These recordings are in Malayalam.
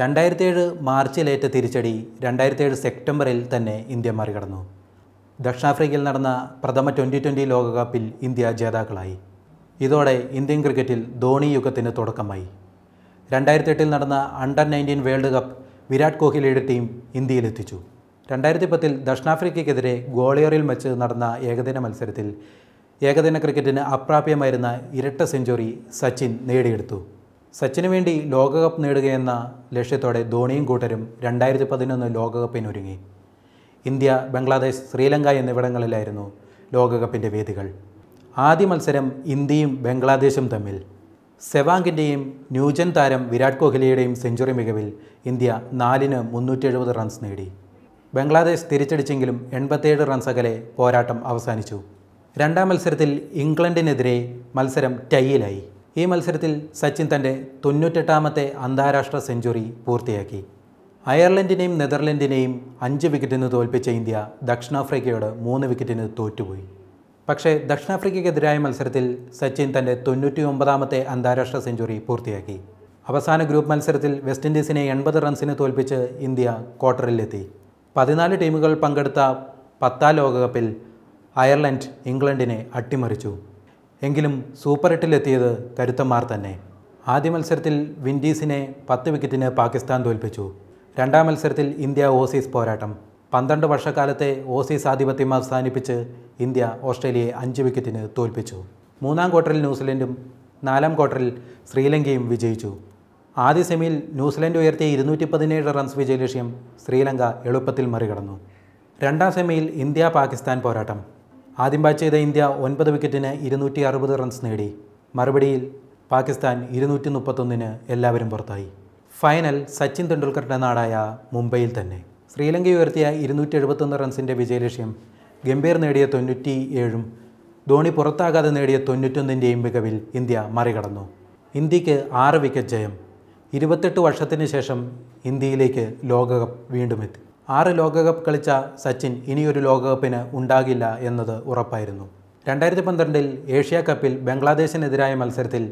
രണ്ടായിരത്തി ഏഴ് മാർച്ചിലേറ്റ തിരിച്ചടി രണ്ടായിരത്തി ഏഴ് സെപ്റ്റംബറിൽ തന്നെ ഇന്ത്യ മറികടന്നു ദക്ഷിണാഫ്രിക്കയിൽ നടന്ന പ്രഥമ ട്വൻ്റി ട്വൻ്റി ലോകകപ്പിൽ ഇന്ത്യ ജേതാക്കളായി ഇതോടെ ഇന്ത്യൻ ക്രിക്കറ്റിൽ ധോണി യുഗത്തിന് തുടക്കമായി രണ്ടായിരത്തി എട്ടിൽ നടന്ന under nineteen world cup Virat കോഹ്ലിയുടെ ടീം ഇന്ത്യയിലെത്തിച്ചു രണ്ടായിരത്തി പത്തിൽ ദക്ഷിണാഫ്രിക്കയ്ക്കെതിരെ ഗോളിയറിൽ വെച്ച് നടന്ന ഏകദിന മത്സരത്തിൽ ഏകദിന ക്രിക്കറ്റിന് അപ്രാപ്യമായിരുന്ന ഇരട്ട സെഞ്ചുറി സച്ചിൻ നേടിയെടുത്തു സച്ചിനു വേണ്ടി ലോകകപ്പ് നേടുകയെന്ന ലക്ഷ്യത്തോടെ ധോണിയും കൂട്ടരും രണ്ടായിരത്തി പതിനൊന്ന് ലോകകപ്പിനൊരുങ്ങി ഇന്ത്യ ബംഗ്ലാദേശ് ശ്രീലങ്ക എന്നിവിടങ്ങളിലായിരുന്നു ലോകകപ്പിൻ്റെ വേദികൾ ആദ്യ മത്സരം ഇന്ത്യയും ബംഗ്ലാദേശും തമ്മിൽ സെവാങ്കിൻ്റെയും ന്യൂജൻ താരം വിരാട് കോഹ്ലിയുടെയും സെഞ്ചുറി മികവിൽ ഇന്ത്യ നാലിന് മുന്നൂറ്റി എഴുപത് റൺസ് നേടി ബംഗ്ലാദേശ് തിരിച്ചടിച്ചെങ്കിലും എൺപത്തിയേഴ് റൺസ് അകലെ പോരാട്ടം അവസാനിച്ചു രണ്ടാം മത്സരത്തിൽ ഇംഗ്ലണ്ടിനെതിരെ മത്സരം ടൈയിലായി ഈ മത്സരത്തിൽ സച്ചിൻ തൻ്റെ തൊണ്ണൂറ്റെട്ടാമത്തെ അന്താരാഷ്ട്ര സെഞ്ചുറി പൂർത്തിയാക്കി അയർലൻഡിനെയും നെതർലൻഡിനെയും അഞ്ച് വിക്കറ്റിന് തോൽപ്പിച്ച ഇന്ത്യ ദക്ഷിണാഫ്രിക്കയോട് മൂന്ന് വിക്കറ്റിന് തോറ്റുപോയി പക്ഷേ ദക്ഷിണാഫ്രിക്കയ്ക്കെതിരായ മത്സരത്തിൽ സച്ചിൻ തൻ്റെ തൊണ്ണൂറ്റി ഒമ്പതാമത്തെ അന്താരാഷ്ട്ര സെഞ്ചുറി പൂർത്തിയാക്കി അവസാന ഗ്രൂപ്പ് മത്സരത്തിൽ വെസ്റ്റ് ഇൻഡീസിനെ എൺപത് റൺസിന് തോൽപ്പിച്ച് ഇന്ത്യ ക്വാർട്ടറിലെത്തി പതിനാല് ടീമുകൾ പങ്കെടുത്ത പത്താം ലോകകപ്പിൽ അയർലൻഡ് ഇംഗ്ലണ്ടിനെ അട്ടിമറിച്ചു എങ്കിലും സൂപ്പർ എട്ടിലെത്തിയത് കരുത്തന്മാർ തന്നെ ആദ്യ മത്സരത്തിൽ വിൻഡീസിനെ പത്ത് വിക്കറ്റിന് പാകിസ്ഥാൻ തോൽപ്പിച്ചു രണ്ടാം മത്സരത്തിൽ ഇന്ത്യ ഓസീസ് പോരാട്ടം പന്ത്രണ്ട് വർഷക്കാലത്തെ ഓസീസ് ആധിപത്യം അവസാനിപ്പിച്ച് ഇന്ത്യ ഓസ്ട്രേലിയയെ അഞ്ച് വിക്കറ്റിന് തോൽപ്പിച്ചു മൂന്നാം ക്വാർട്ടറിൽ ന്യൂസിലൻഡും നാലാം ക്വാർട്ടറിൽ ശ്രീലങ്കയും വിജയിച്ചു ആദ്യ സെമിയിൽ ന്യൂസിലൻഡ് ഉയർത്തിയ ഇരുന്നൂറ്റി പതിനേഴ് റൺസ് വിജയലക്ഷ്യം ശ്രീലങ്ക എളുപ്പത്തിൽ മറികടന്നു രണ്ടാം സെമിയിൽ ഇന്ത്യ പാകിസ്ഥാൻ പോരാട്ടം ആദ്യം ബാറ്റ് ചെയ്ത ഇന്ത്യ ഒൻപത് വിക്കറ്റിന് ഇരുന്നൂറ്റി അറുപത് റൺസ് നേടി മറുപടിയിൽ പാകിസ്ഥാൻ ഇരുന്നൂറ്റി മുപ്പത്തൊന്നിന് എല്ലാവരും പുറത്തായി ഫൈനൽ സച്ചിൻ തെണ്ടുൽക്കറിൻ്റെ നാടായ മുംബൈയിൽ തന്നെ ശ്രീലങ്ക ഉയർത്തിയ ഇരുന്നൂറ്റി എഴുപത്തൊന്ന് റൺസിൻ്റെ വിജയലക്ഷ്യം ഗംഭീർ നേടിയ തൊണ്ണൂറ്റി ഏഴും ധോണി പുറത്താകാതെ നേടിയ തൊണ്ണൂറ്റൊന്നിൻ്റെയും മികവിൽ ഇന്ത്യ മറികടന്നു ഇന്ത്യക്ക് ആറ് വിക്കറ്റ് ജയം ഇരുപത്തെട്ട് വർഷത്തിന് ശേഷം ഇന്ത്യയിലേക്ക് ലോകകപ്പ് എത്തി ആറ് ലോകകപ്പ് കളിച്ച സച്ചിൻ ഇനിയൊരു ലോകകപ്പിന് ഉണ്ടാകില്ല എന്നത് ഉറപ്പായിരുന്നു രണ്ടായിരത്തി പന്ത്രണ്ടിൽ ഏഷ്യ കപ്പിൽ ബംഗ്ലാദേശിനെതിരായ മത്സരത്തിൽ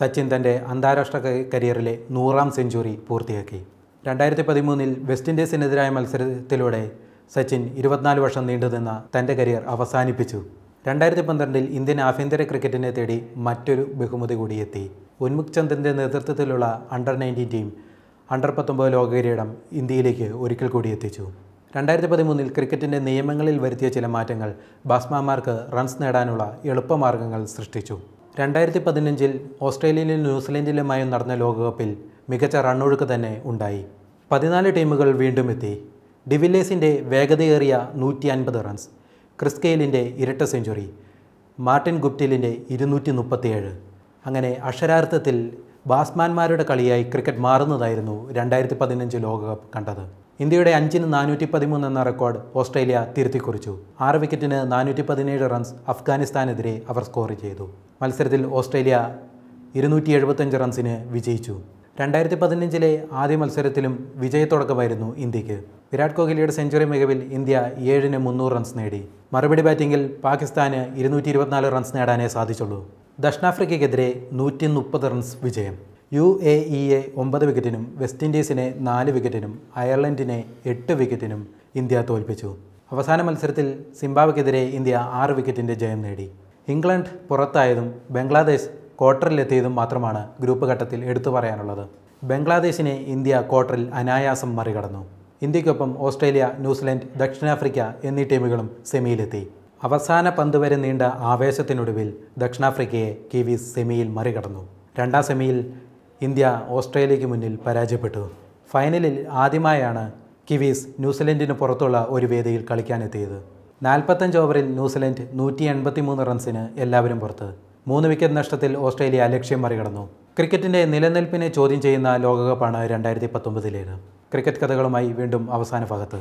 സച്ചിൻ തൻ്റെ അന്താരാഷ്ട്ര കരിയറിലെ നൂറാം സെഞ്ചുറി പൂർത്തിയാക്കി രണ്ടായിരത്തി പതിമൂന്നിൽ വെസ്റ്റ് ഇൻഡീസിനെതിരായ മത്സരത്തിലൂടെ സച്ചിൻ ഇരുപത്തിനാല് വർഷം നീണ്ടുനിന്ന തൻ്റെ കരിയർ അവസാനിപ്പിച്ചു രണ്ടായിരത്തി പന്ത്രണ്ടിൽ ഇന്ത്യൻ ആഭ്യന്തര ക്രിക്കറ്റിനെ തേടി മറ്റൊരു ബഹുമതി കൂടിയെത്തി ഉന്മുഖ് ചന്ദിൻ്റെ നേതൃത്വത്തിലുള്ള അണ്ടർ നയൻറ്റീൻ ടീം അണ്ടർ പത്തൊമ്പത് കിരീടം ഇന്ത്യയിലേക്ക് ഒരിക്കൽ കൂടി എത്തിച്ചു രണ്ടായിരത്തി പതിമൂന്നിൽ ക്രിക്കറ്റിൻ്റെ നിയമങ്ങളിൽ വരുത്തിയ ചില മാറ്റങ്ങൾ ബാസ്മാർക്ക് റൺസ് നേടാനുള്ള എളുപ്പമാർഗങ്ങൾ സൃഷ്ടിച്ചു രണ്ടായിരത്തി പതിനഞ്ചിൽ ഓസ്ട്രേലിയയിലും ന്യൂസിലൻഡിലുമായും നടന്ന ലോകകപ്പിൽ മികച്ച റണ്ണൊഴുക്ക് തന്നെ ഉണ്ടായി പതിനാല് ടീമുകൾ വീണ്ടും എത്തി ഡിവില്ലേഴ്സിൻ്റെ വേഗതയേറിയ നൂറ്റി അൻപത് റൺസ് ക്രിസ്കെയിലിൻ്റെ ഇരട്ട സെഞ്ചുറി മാർട്ടിൻ ഗുപ്റ്റിലിൻ്റെ ഇരുന്നൂറ്റി മുപ്പത്തിയേഴ് അങ്ങനെ അക്ഷരാർത്ഥത്തിൽ ബാറ്റ്സ്മാൻമാരുടെ കളിയായി ക്രിക്കറ്റ് മാറുന്നതായിരുന്നു രണ്ടായിരത്തി പതിനഞ്ച് ലോകകപ്പ് കണ്ടത് ഇന്ത്യയുടെ അഞ്ചിന് നാനൂറ്റി പതിമൂന്ന് എന്ന റെക്കോർഡ് ഓസ്ട്രേലിയ തിരുത്തിക്കുറിച്ചു ആറ് വിക്കറ്റിന് നാനൂറ്റി പതിനേഴ് റൺസ് അഫ്ഗാനിസ്ഥാനെതിരെ അവർ സ്കോർ ചെയ്തു മത്സരത്തിൽ ഓസ്ട്രേലിയ ഇരുന്നൂറ്റി എഴുപത്തഞ്ച് റൺസിന് വിജയിച്ചു രണ്ടായിരത്തി പതിനഞ്ചിലെ ആദ്യ മത്സരത്തിലും വിജയത്തുടക്കമായിരുന്നു ഇന്ത്യക്ക് വിരാട് കോഹ്ലിയുടെ സെഞ്ചുറി മികവിൽ ഇന്ത്യ ഏഴിന് മുന്നൂറ് റൺസ് നേടി മറുപടി ബാറ്റിംഗിൽ പാകിസ്ഥാന് ഇരുന്നൂറ്റി റൺസ് നേടാനേ സാധിച്ചുള്ളൂ ദക്ഷിണാഫ്രിക്കയ്ക്കെതിരെ നൂറ്റി മുപ്പത് റൺസ് വിജയം യു എ ഇയെ ഒമ്പത് വിക്കറ്റിനും വെസ്റ്റ് ഇൻഡീസിനെ നാല് വിക്കറ്റിനും അയർലൻഡിനെ എട്ട് വിക്കറ്റിനും ഇന്ത്യ തോൽപ്പിച്ചു അവസാന മത്സരത്തിൽ സിംബാബ്വെക്കെതിരെ ഇന്ത്യ ആറ് വിക്കറ്റിൻ്റെ ജയം നേടി ഇംഗ്ലണ്ട് പുറത്തായതും ബംഗ്ലാദേശ് ക്വാർട്ടറിലെത്തിയതും മാത്രമാണ് ഗ്രൂപ്പ് ഘട്ടത്തിൽ എടുത്തു പറയാനുള്ളത് ബംഗ്ലാദേശിനെ ഇന്ത്യ ക്വാർട്ടറിൽ അനായാസം മറികടന്നു ഇന്ത്യക്കൊപ്പം ഓസ്ട്രേലിയ ന്യൂസിലൻഡ് ദക്ഷിണാഫ്രിക്ക എന്നീ ടീമുകളും സെമിയിലെത്തി അവസാന പന്ത് വരെ നീണ്ട ആവേശത്തിനൊടുവിൽ ദക്ഷിണാഫ്രിക്കയെ കിവിസ് സെമിയിൽ മറികടന്നു രണ്ടാം സെമിയിൽ ഇന്ത്യ ഓസ്ട്രേലിയയ്ക്ക് മുന്നിൽ പരാജയപ്പെട്ടു ഫൈനലിൽ ആദ്യമായാണ് കിവീസ് ന്യൂസിലൻഡിന് പുറത്തുള്ള ഒരു വേദിയിൽ കളിക്കാനെത്തിയത് നാൽപ്പത്തഞ്ച് ഓവറിൽ ന്യൂസിലൻഡ് നൂറ്റി എൺപത്തി മൂന്ന് റൺസിന് എല്ലാവരും പുറത്ത് മൂന്ന് വിക്കറ്റ് നഷ്ടത്തിൽ ഓസ്ട്രേലിയ ലക്ഷ്യം മറികടന്നു ക്രിക്കറ്റിൻ്റെ നിലനിൽപ്പിനെ ചോദ്യം ചെയ്യുന്ന ലോകകപ്പാണ് രണ്ടായിരത്തി പത്തൊമ്പതിലേത് ക്രിക്കറ്റ് കഥകളുമായി വീണ്ടും അവസാന ഭാഗത്ത്